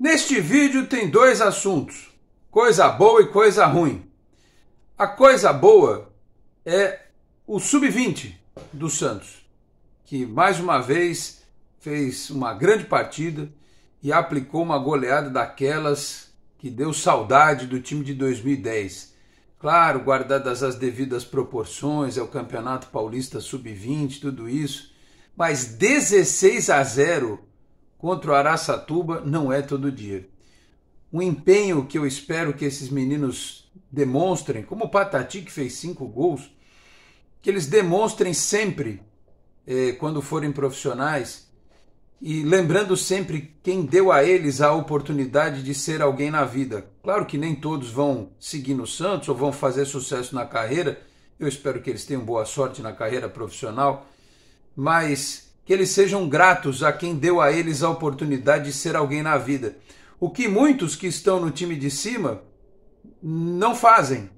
Neste vídeo tem dois assuntos: coisa boa e coisa ruim. A coisa boa é o sub-20 do Santos, que mais uma vez fez uma grande partida e aplicou uma goleada daquelas que deu saudade do time de 2010. Claro, guardadas as devidas proporções, é o Campeonato Paulista Sub-20, tudo isso, mas 16 a 0 contra o Araçatuba não é todo dia. O empenho que eu espero que esses meninos demonstrem, como o Patati que fez cinco gols, que eles demonstrem sempre, eh, quando forem profissionais, e lembrando sempre quem deu a eles a oportunidade de ser alguém na vida. Claro que nem todos vão seguir no Santos ou vão fazer sucesso na carreira, eu espero que eles tenham boa sorte na carreira profissional, mas que eles sejam gratos a quem deu a eles a oportunidade de ser alguém na vida. O que muitos que estão no time de cima não fazem.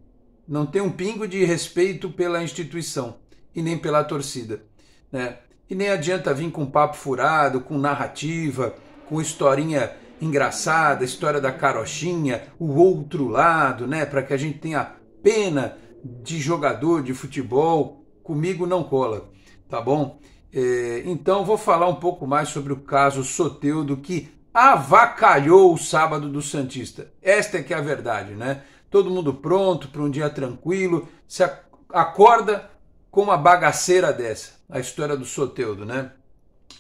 Não tem um pingo de respeito pela instituição e nem pela torcida. Né? E nem adianta vir com papo furado, com narrativa, com historinha engraçada, história da carochinha, o outro lado, né? Para que a gente tenha pena de jogador de futebol. Comigo não cola, tá bom? É, então vou falar um pouco mais sobre o caso Soteudo que avacalhou o sábado do Santista. Esta é que é a verdade, né? Todo mundo pronto para um dia tranquilo, se acorda com uma bagaceira dessa, a história do Soteudo, né?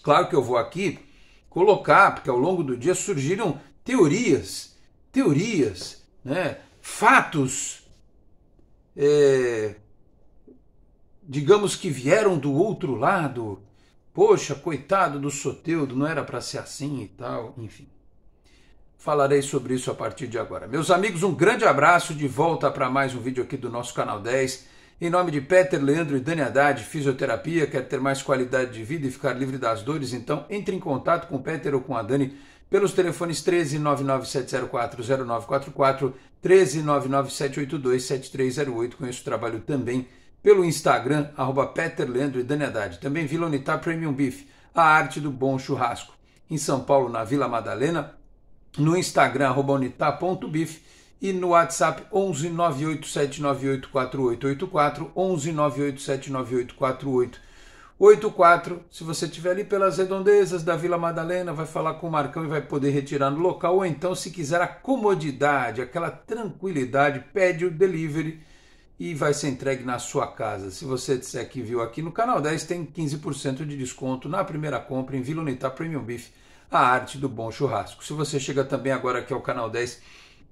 Claro que eu vou aqui colocar, porque ao longo do dia surgiram teorias, teorias, né? Fatos é, digamos que vieram do outro lado. Poxa, coitado do Soteudo, não era para ser assim e tal, enfim. Falarei sobre isso a partir de agora. Meus amigos, um grande abraço de volta para mais um vídeo aqui do nosso canal 10. Em nome de Peter, Leandro e Dani Haddad, fisioterapia, quer ter mais qualidade de vida e ficar livre das dores? Então entre em contato com o Peter ou com a Dani pelos telefones 13 997040944, 13 997827308. Conheço o trabalho também pelo Instagram, arroba Peter Leandro e Dani Haddad. Também Vila Unitar Premium Beef, a arte do bom churrasco. Em São Paulo, na Vila Madalena, no Instagram, arroba unitar.bif e no WhatsApp 11 987984884, 11 987984884. Se você estiver ali pelas redondezas da Vila Madalena, vai falar com o Marcão e vai poder retirar no local. Ou então, se quiser a comodidade, aquela tranquilidade, pede o delivery e vai ser entregue na sua casa. Se você disser que viu aqui no canal 10, tem 15% de desconto na primeira compra em Vila Unitar Premium Beef, a arte do bom churrasco. Se você chega também agora aqui ao canal 10,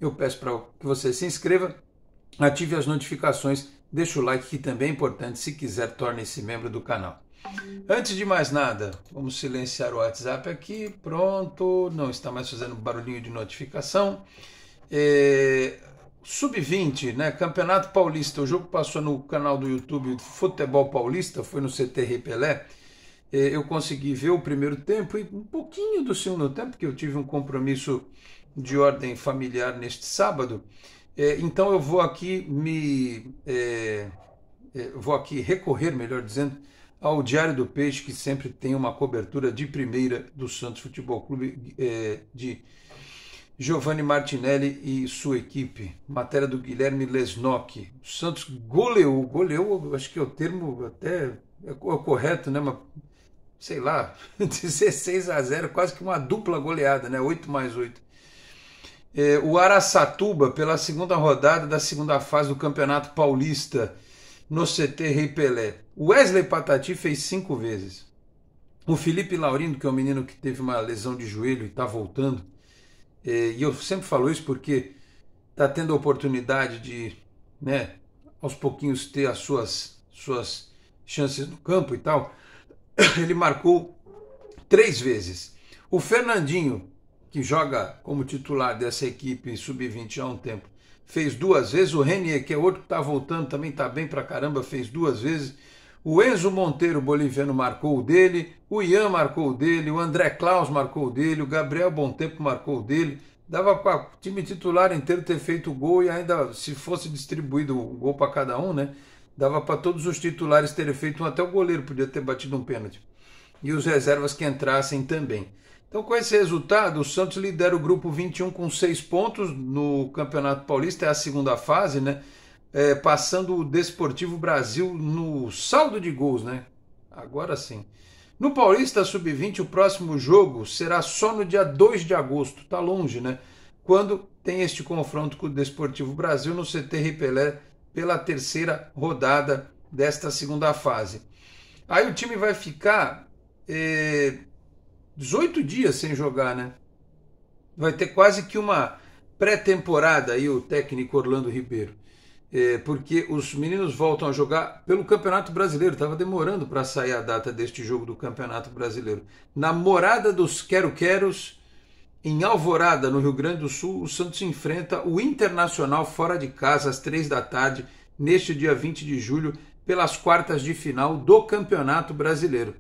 eu peço para que você se inscreva, ative as notificações, deixe o like que também é importante, se quiser torne-se membro do canal. Antes de mais nada, vamos silenciar o WhatsApp aqui, pronto, não está mais fazendo barulhinho de notificação. É, Sub-20, né? Campeonato Paulista. O jogo passou no canal do YouTube Futebol Paulista, foi no CT Repelé. É, eu consegui ver o primeiro tempo e um pouquinho do segundo tempo, porque eu tive um compromisso de ordem familiar neste sábado. É, então eu vou aqui me. É, é, vou aqui recorrer, melhor dizendo, ao Diário do Peixe, que sempre tem uma cobertura de primeira do Santos Futebol Clube é, de Giovanni Martinelli e sua equipe. Matéria do Guilherme Lesnock. O Santos goleou. Goleou, acho que é o termo até é o é correto, né? Mas, sei lá, 16 a 0, quase que uma dupla goleada, né? 8 mais 8. É, o Araçatuba, pela segunda rodada da segunda fase do Campeonato Paulista, no CT Rei Pelé. Wesley Patati fez cinco vezes. O Felipe Laurindo, que é um menino que teve uma lesão de joelho e está voltando, e eu sempre falo isso porque está tendo a oportunidade de, né, aos pouquinhos ter as suas, suas chances no campo e tal. Ele marcou três vezes. O Fernandinho, que joga como titular dessa equipe sub-20 há um tempo, fez duas vezes. O Renier, que é outro que está voltando, também está bem para caramba, fez duas vezes. O Enzo Monteiro boliviano marcou o dele, o Ian marcou o dele, o André Klaus marcou o dele, o Gabriel Tempo marcou o dele. Dava para o time titular inteiro ter feito o gol e ainda se fosse distribuído o um gol para cada um, né? Dava para todos os titulares terem feito um, até o goleiro podia ter batido um pênalti. E os reservas que entrassem também. Então, com esse resultado, o Santos lidera o grupo 21 com 6 pontos no Campeonato Paulista, é a segunda fase, né? é, passando o Desportivo Brasil no saldo de gols, né? Agora sim. No Paulista Sub-20, o próximo jogo será só no dia 2 de agosto, tá longe, né? Quando tem este confronto com o Desportivo Brasil no CT Ripelé pela terceira rodada desta segunda fase. Aí o time vai ficar é, 18 dias sem jogar, né? Vai ter quase que uma pré-temporada aí o técnico Orlando Ribeiro é, porque os meninos voltam a jogar pelo Campeonato Brasileiro. Estava demorando para sair a data deste jogo do Campeonato Brasileiro. Na morada dos quero-queros, em Alvorada, no Rio Grande do Sul, o Santos enfrenta o Internacional fora de casa às três da tarde, neste dia 20 de julho, pelas quartas de final do Campeonato Brasileiro.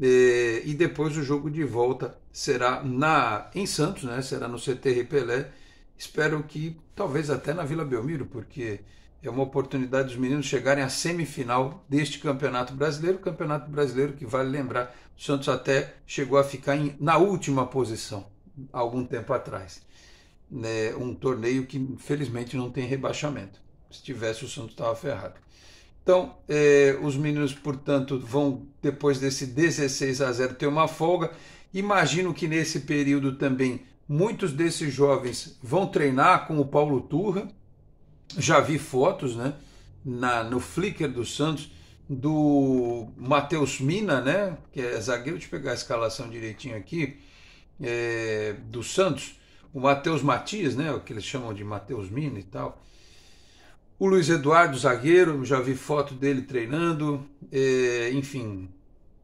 É, e depois o jogo de volta será na em Santos, né? Será no CT Pelé. Espero que talvez até na Vila Belmiro, porque é uma oportunidade dos meninos chegarem à semifinal deste Campeonato Brasileiro. Campeonato Brasileiro que, vale lembrar, o Santos até chegou a ficar em, na última posição algum tempo atrás. Né, um torneio que, infelizmente, não tem rebaixamento. Se tivesse, o Santos estava ferrado. Então, é, os meninos, portanto, vão, depois desse 16 a 0, ter uma folga. Imagino que nesse período também muitos desses jovens vão treinar com o Paulo Turra já vi fotos, né? Na, no Flickr do Santos, do Matheus Mina, né? Que é zagueiro, deixa eu pegar a escalação direitinho aqui, é, do Santos. O Matheus Matias, né? O que eles chamam de Matheus Mina e tal. O Luiz Eduardo, zagueiro, já vi foto dele treinando. É, enfim,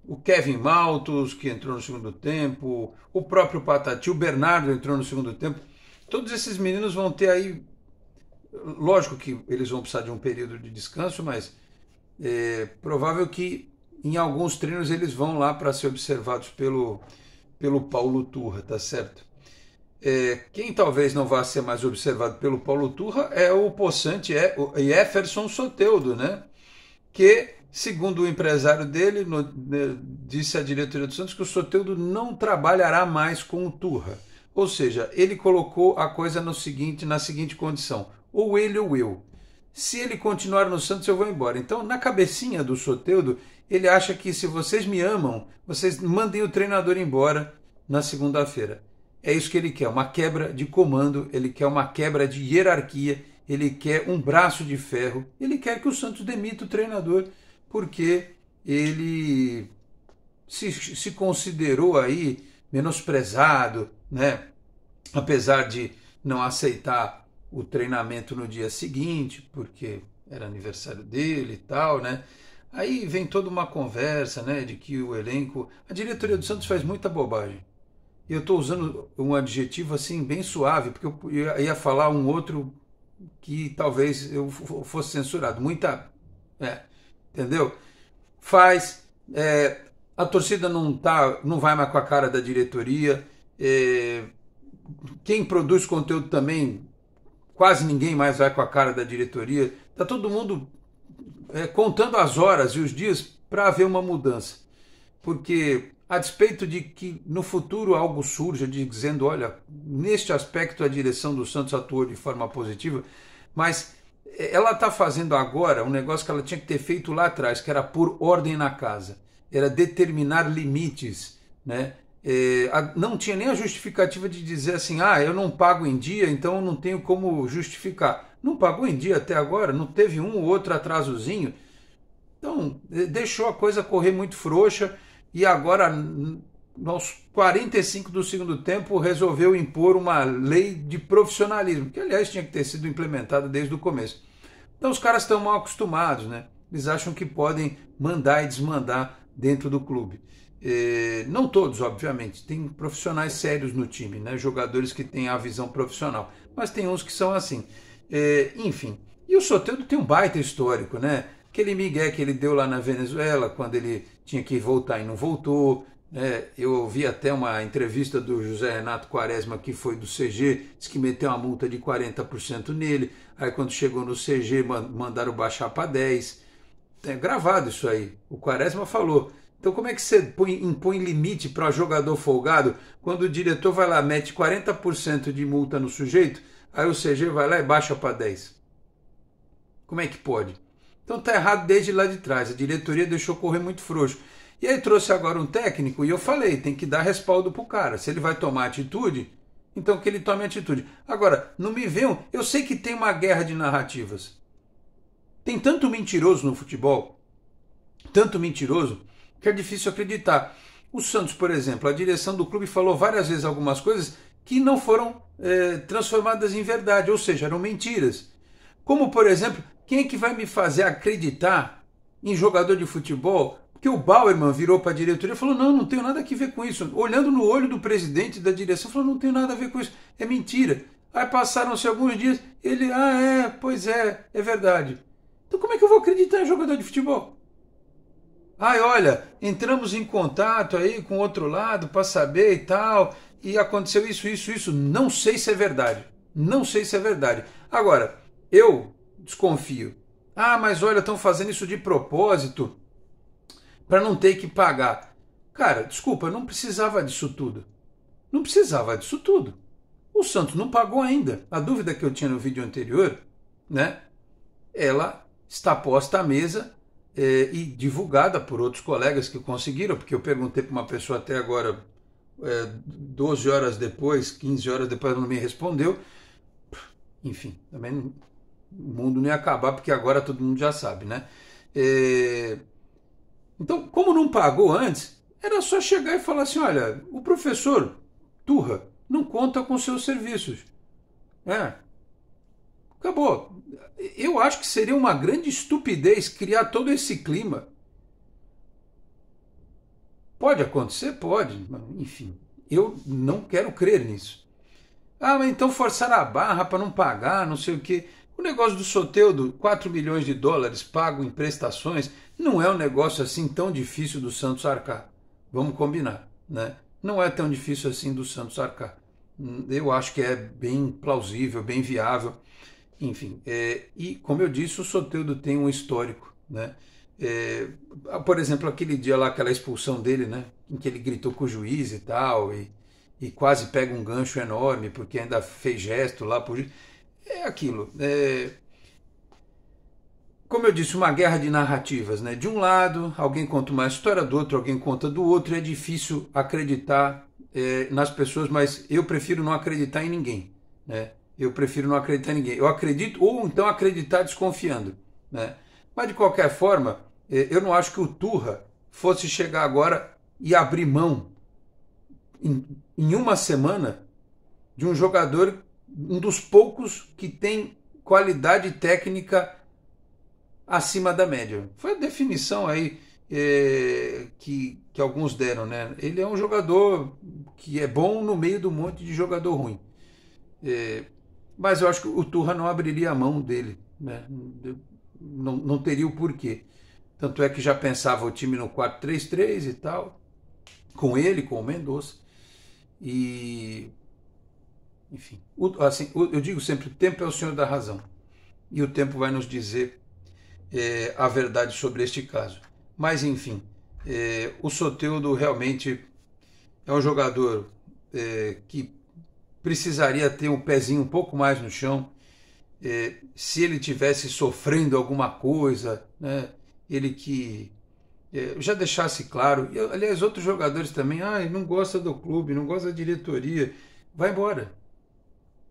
o Kevin Maltos, que entrou no segundo tempo. O próprio Patati, o Bernardo entrou no segundo tempo. Todos esses meninos vão ter aí Lógico que eles vão precisar de um período de descanso, mas é provável que em alguns treinos eles vão lá para ser observados pelo, pelo Paulo Turra, tá certo? É, quem talvez não vá ser mais observado pelo Paulo Turra é o possante é, o Jefferson Soteudo, né? Que, segundo o empresário dele, no, né, disse à diretoria do Santos que o Soteudo não trabalhará mais com o Turra. Ou seja, ele colocou a coisa no seguinte, na seguinte condição: ou ele ou eu. Se ele continuar no Santos, eu vou embora. Então, na cabecinha do Soteudo, ele acha que se vocês me amam, vocês mandem o treinador embora na segunda-feira. É isso que ele quer, uma quebra de comando, ele quer uma quebra de hierarquia, ele quer um braço de ferro, ele quer que o Santos demita o treinador, porque ele se, se considerou aí menosprezado, né? apesar de não aceitar o treinamento no dia seguinte, porque era aniversário dele e tal, né? Aí vem toda uma conversa, né, de que o elenco, a diretoria do Santos faz muita bobagem. E eu estou usando um adjetivo assim bem suave, porque eu ia falar um outro que talvez eu fosse censurado. Muita, é, entendeu? Faz, é, a torcida não tá, não vai mais com a cara da diretoria. É, quem produz conteúdo também quase ninguém mais vai com a cara da diretoria. Está todo mundo é, contando as horas e os dias para haver uma mudança. Porque, a despeito de que no futuro algo surja dizendo: olha, neste aspecto a direção do Santos atuou de forma positiva, mas é, ela está fazendo agora um negócio que ela tinha que ter feito lá atrás, que era por ordem na casa, era determinar limites. Né? é, a, não tinha nem a justificativa de dizer assim, ah, eu não pago em dia, então eu não tenho como justificar. Não pagou em dia até agora, não teve um ou outro atrasozinho. Então, deixou a coisa correr muito frouxa e agora, aos 45 do segundo tempo, resolveu impor uma lei de profissionalismo, que aliás tinha que ter sido implementada desde o começo. Então, os caras estão mal acostumados, né? Eles acham que podem mandar e desmandar dentro do clube. É, não todos, obviamente, tem profissionais sérios no time, né? jogadores que têm a visão profissional, mas tem uns que são assim. É, enfim, e o Soteldo tem um baita histórico, né? Aquele migué que ele deu lá na Venezuela, quando ele tinha que voltar e não voltou. Né? Eu ouvi até uma entrevista do José Renato Quaresma, que foi do CG, disse que meteu uma multa de 40% nele. Aí, quando chegou no CG, mandaram baixar para 10% é gravado isso aí. O Quaresma falou. Então, como é que você põe, impõe limite para jogador folgado quando o diretor vai lá, mete 40% de multa no sujeito, aí o CG vai lá e baixa para 10%? Como é que pode? Então tá errado desde lá de trás. A diretoria deixou correr muito frouxo. E aí trouxe agora um técnico e eu falei, tem que dar respaldo pro cara. Se ele vai tomar atitude, então que ele tome atitude. Agora, não me venham. Eu sei que tem uma guerra de narrativas. Tem tanto mentiroso no futebol, tanto mentiroso, que é difícil acreditar. O Santos, por exemplo, a direção do clube falou várias vezes algumas coisas que não foram é, transformadas em verdade, ou seja, eram mentiras. Como, por exemplo, quem é que vai me fazer acreditar em jogador de futebol que o Bauerman virou para a diretoria e falou: não, não tenho nada a ver com isso. Olhando no olho do presidente da direção, falou: não tenho nada a ver com isso, é mentira. Aí passaram-se alguns dias, ele, ah, é, pois é, é verdade como é que eu vou acreditar em jogador de futebol? Ai, olha, entramos em contato aí com o outro lado para saber e tal, e aconteceu isso, isso, isso. Não sei se é verdade. Não sei se é verdade. Agora, eu desconfio. Ah, mas olha, estão fazendo isso de propósito para não ter que pagar. Cara, desculpa, não precisava disso tudo. Não precisava disso tudo. O Santos não pagou ainda. A dúvida que eu tinha no vídeo anterior, né? Ela está posta à mesa é, e divulgada por outros colegas que conseguiram, porque eu perguntei para uma pessoa até agora, é, eh, 12 horas depois, 15 horas depois, ela não me respondeu. Enfim, também não, o mundo não ia acabar, porque agora todo mundo já sabe, né? É, então, como não pagou antes, era só chegar e falar assim: olha, o professor Turra não conta com seus serviços. É. Acabou eu acho que seria uma grande estupidez criar todo esse clima. Pode acontecer? Pode. Enfim, eu não quero crer nisso. Ah, mas então forçar a barra para não pagar, não sei o quê. O negócio do Soteudo, 4 milhões de dólares pago em prestações, não é um negócio assim tão difícil do Santos arcar. Vamos combinar, né? Não é tão difícil assim do Santos arcar. Hum, eu acho que é bem plausível, bem viável. Enfim, é, e como eu disse, o Soteudo tem um histórico, né? É, por exemplo, aquele dia lá, aquela expulsão dele, né? Em que ele gritou com o juiz e tal, e, e quase pega um gancho enorme, porque ainda fez gesto lá por. É aquilo. É... Como eu disse, uma guerra de narrativas, né? De um lado, alguém conta uma história, do outro, alguém conta do outro, é difícil acreditar é, nas pessoas, mas eu prefiro não acreditar em ninguém, né? eu prefiro não acreditar em ninguém. Eu acredito, ou então acreditar desconfiando. Né? Mas de qualquer forma, eh, eu não acho que o Turra fosse chegar agora e abrir mão em, em uma semana de um jogador, um dos poucos que tem qualidade técnica acima da média. Foi a definição aí é, que, que alguns deram, né? Ele é um jogador que é bom no meio do monte de jogador ruim. É, mas eu acho que o Turra não abriria a mão dele, né? não, não teria o porquê. Tanto é que já pensava o time no 4-3-3 e tal, com ele, com o Mendonça. E. Enfim, o, assim, o, eu digo sempre: o tempo é o senhor da razão. E o tempo vai nos dizer é, a verdade sobre este caso. Mas, enfim, é, o Soteudo realmente é um jogador é, que precisaria ter o pezinho um pouco mais no chão. É, se ele tivesse sofrendo alguma coisa, né? ele que é, já deixasse claro. E, aliás, outros jogadores também, ah, não gosta do clube, não gosta da diretoria, vai embora.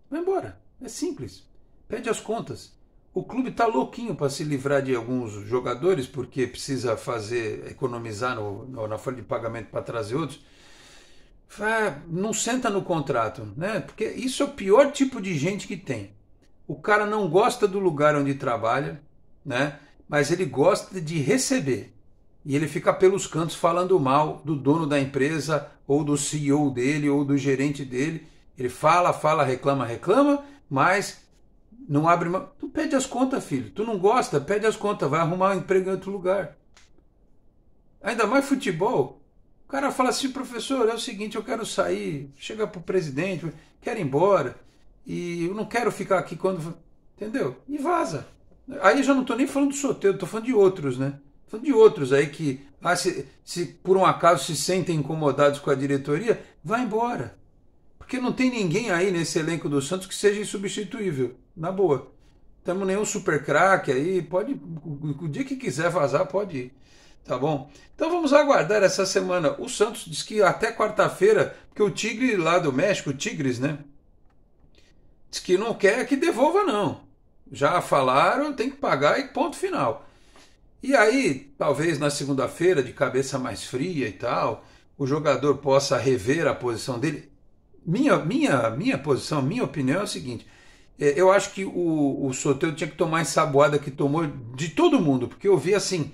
Vai embora. É simples. Pede as contas. O clube está louquinho para se livrar de alguns jogadores porque precisa fazer economizar no, no, na folha de pagamento para trazer outros não senta no contrato, né? Porque isso é o pior tipo de gente que tem. O cara não gosta do lugar onde trabalha, né? Mas ele gosta de receber. E ele fica pelos cantos falando mal do dono da empresa, ou do CEO dele, ou do gerente dele. Ele fala, fala, reclama, reclama, mas não abre mão. Tu pede as contas, filho. Tu não gosta, pede as contas, vai arrumar um emprego em outro lugar. Ainda mais futebol. O cara fala assim, professor, é o seguinte, eu quero sair, chega para o presidente, quero ir embora, e eu não quero ficar aqui quando. Entendeu? E vaza. Aí já não estou nem falando do sorteio, estou falando de outros, né? Tô falando de outros aí que, ah, se, se por um acaso se sentem incomodados com a diretoria, vai embora. Porque não tem ninguém aí nesse elenco do Santos que seja insubstituível, na boa. Temos nenhum super craque aí, pode, o dia que quiser vazar, pode ir. Tá bom? Então vamos aguardar essa semana. O Santos diz que até quarta-feira, que o Tigre lá do México, o Tigres, né? Diz que não quer que devolva, não. Já falaram, tem que pagar e ponto final. E aí, talvez na segunda-feira, de cabeça mais fria e tal, o jogador possa rever a posição dele. Minha, minha, minha posição, minha opinião é o seguinte: é, eu acho que o, o Soteldo tinha que tomar ensaboada que tomou de todo mundo, porque eu vi assim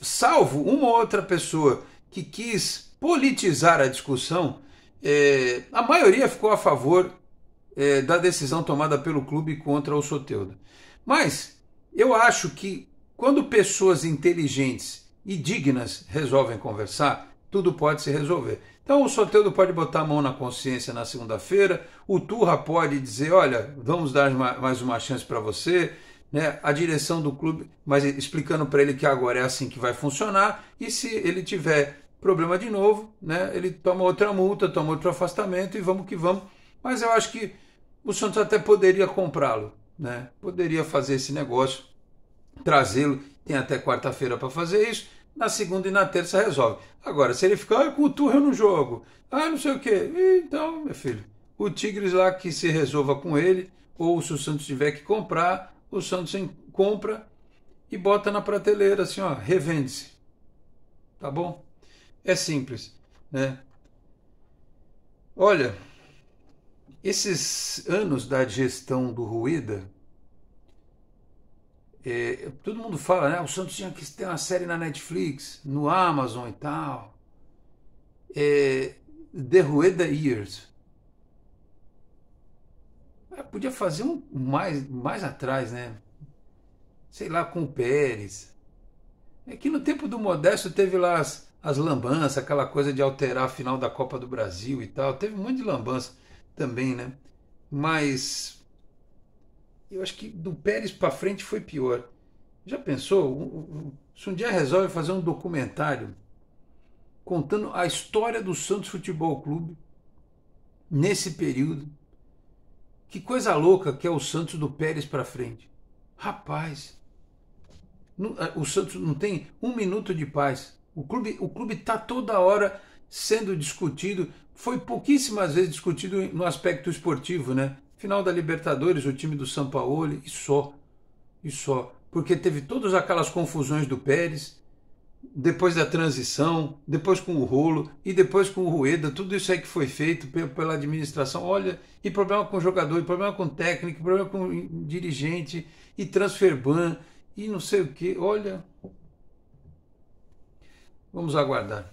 salvo uma outra pessoa que quis politizar a discussão, é, a maioria ficou a favor é, da decisão tomada pelo clube contra o Soteudo. Mas eu acho que quando pessoas inteligentes e dignas resolvem conversar, tudo pode se resolver. Então o Soteudo pode botar a mão na consciência na segunda-feira, o Turra pode dizer, olha, vamos dar mais uma chance para você, né, a direção do clube, mas explicando para ele que agora é assim que vai funcionar e se ele tiver problema de novo, né, ele toma outra multa, toma outro afastamento e vamos que vamos. Mas eu acho que o Santos até poderia comprá-lo, né? Poderia fazer esse negócio, trazê-lo, tem até quarta-feira para fazer isso. Na segunda e na terça resolve. Agora, se ele ficar ah, com o Turra no jogo, ah, não sei o quê, então, meu filho, o Tigres lá que se resolva com ele, ou se o Santos tiver que comprar, o Santos compra e bota na prateleira assim, ó, revende-se. Tá bom? É simples, né? Olha, esses anos da gestão do Ruída, é, todo mundo fala, né? O Santos tinha que ter uma série na Netflix, no Amazon e tal. É, The Rueda Years. Ah, podia fazer um mais, mais atrás, né? Sei lá, com o Pérez. É que no tempo do Modesto teve lá as, as lambanças, aquela coisa de alterar a final da Copa do Brasil e tal. Teve um monte de lambança também, né? Mas eu acho que do Pérez para frente foi pior. Já pensou? Se um dia resolve fazer um documentário contando a história do Santos Futebol Clube nesse período, que coisa louca que é o Santos do Pérez para frente. Rapaz, eh, o Santos não tem um minuto de paz. O clube o clube está toda hora sendo discutido. Foi pouquíssimas vezes discutido no aspecto esportivo, né? Final da Libertadores, o time do São Paulo e só. E só. Porque teve todas aquelas confusões do Pérez, depois da transição, depois com o rolo e depois com o Rueda, tudo isso aí que foi feito pela administração. Olha, e problema com jogador, e problema com técnico, e problema com dirigente, e transfer ban, e não sei o que. Olha. Vamos aguardar.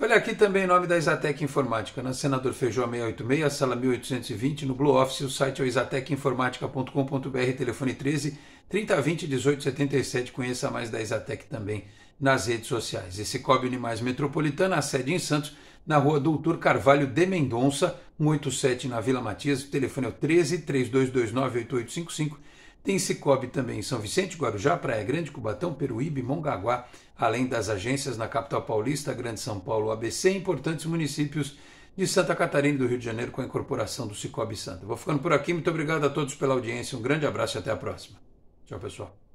Olha aqui também em nome da Isatec Informática, na né? Senador Feijó 686, sala 1820, no Blue Office, o site é isatecinformatica.com.br, telefone 13 3020 1877. Conheça mais da Isatec também nas redes sociais. Esse Cobe Animais Metropolitana, a sede em Santos, na rua Doutor Carvalho de Mendonça, 187 na Vila Matias, o telefone é o 13 3229 8855. Tem Cicobi também em São Vicente, Guarujá, Praia Grande, Cubatão, Peruíbe, Mongaguá, além das agências na capital paulista, Grande São Paulo, ABC e importantes municípios de Santa Catarina e do Rio de Janeiro com a incorporação do Cicobi Santa. Vou ficando por aqui, muito obrigado a todos pela audiência, um grande abraço e até a próxima. Tchau, pessoal.